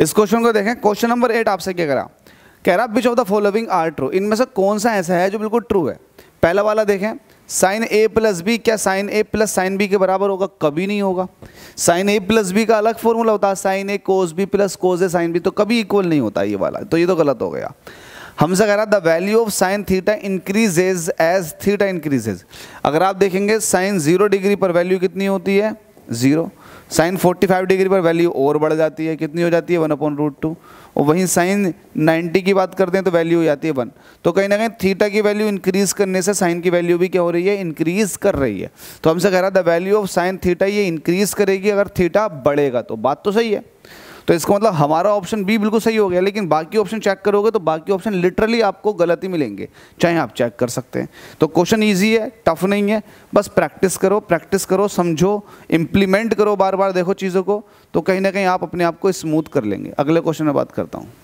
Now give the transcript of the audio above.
इस क्वेश्चन को देखें क्वेश्चन नंबर एट आपसे क्या करा कह रहा which of the following are true इनमें से कौन सा ऐसा है जो बिल्कुल ट्रू है पहला वाला देखें साइन ए प्लस बी क्या sine A plus sine B के बराबर होगा कभी नहीं होगा साइन ए प्लस बी का अलग फॉर्मूला होता है sine A cos B plus cos A sine B तो कभी इक्वल नहीं होता ये वाला तो ये तो गलत हो गया हमसे कह रहा the value of sine theta increases as theta increases अगर आप देखेंगे साइन जीरो डिग्री पर वैल्यू कितनी होती है ज़ीरो साइन 45 डिग्री पर वैल्यू और बढ़ जाती है कितनी हो जाती है वन अपॉन रूट टू और वहीं साइन 90 की बात करते हैं तो वैल्यू हो जाती है वन तो कहीं ना कहीं थीटा की वैल्यू इंक्रीज करने से साइन की वैल्यू भी क्या हो रही है इंक्रीज कर रही है तो हमसे कह रहा है the value of sine theta ये इंक्रीज करेगी अगर थीटा बढ़ेगा तो बात तो सही है तो इसका मतलब हमारा ऑप्शन बी बिल्कुल सही हो गया लेकिन बाकी ऑप्शन चेक करोगे तो बाकी ऑप्शन लिटरली आपको गलत ही मिलेंगे चाहे आप चेक कर सकते हैं तो क्वेश्चन ईजी है टफ नहीं है बस प्रैक्टिस करो प्रैक्टिस करो समझो इम्प्लीमेंट करो बार बार देखो चीज़ों को तो कहीं ना कहीं आप अपने आप को स्मूथ कर लेंगे अगले क्वेश्चन में बात करता हूँ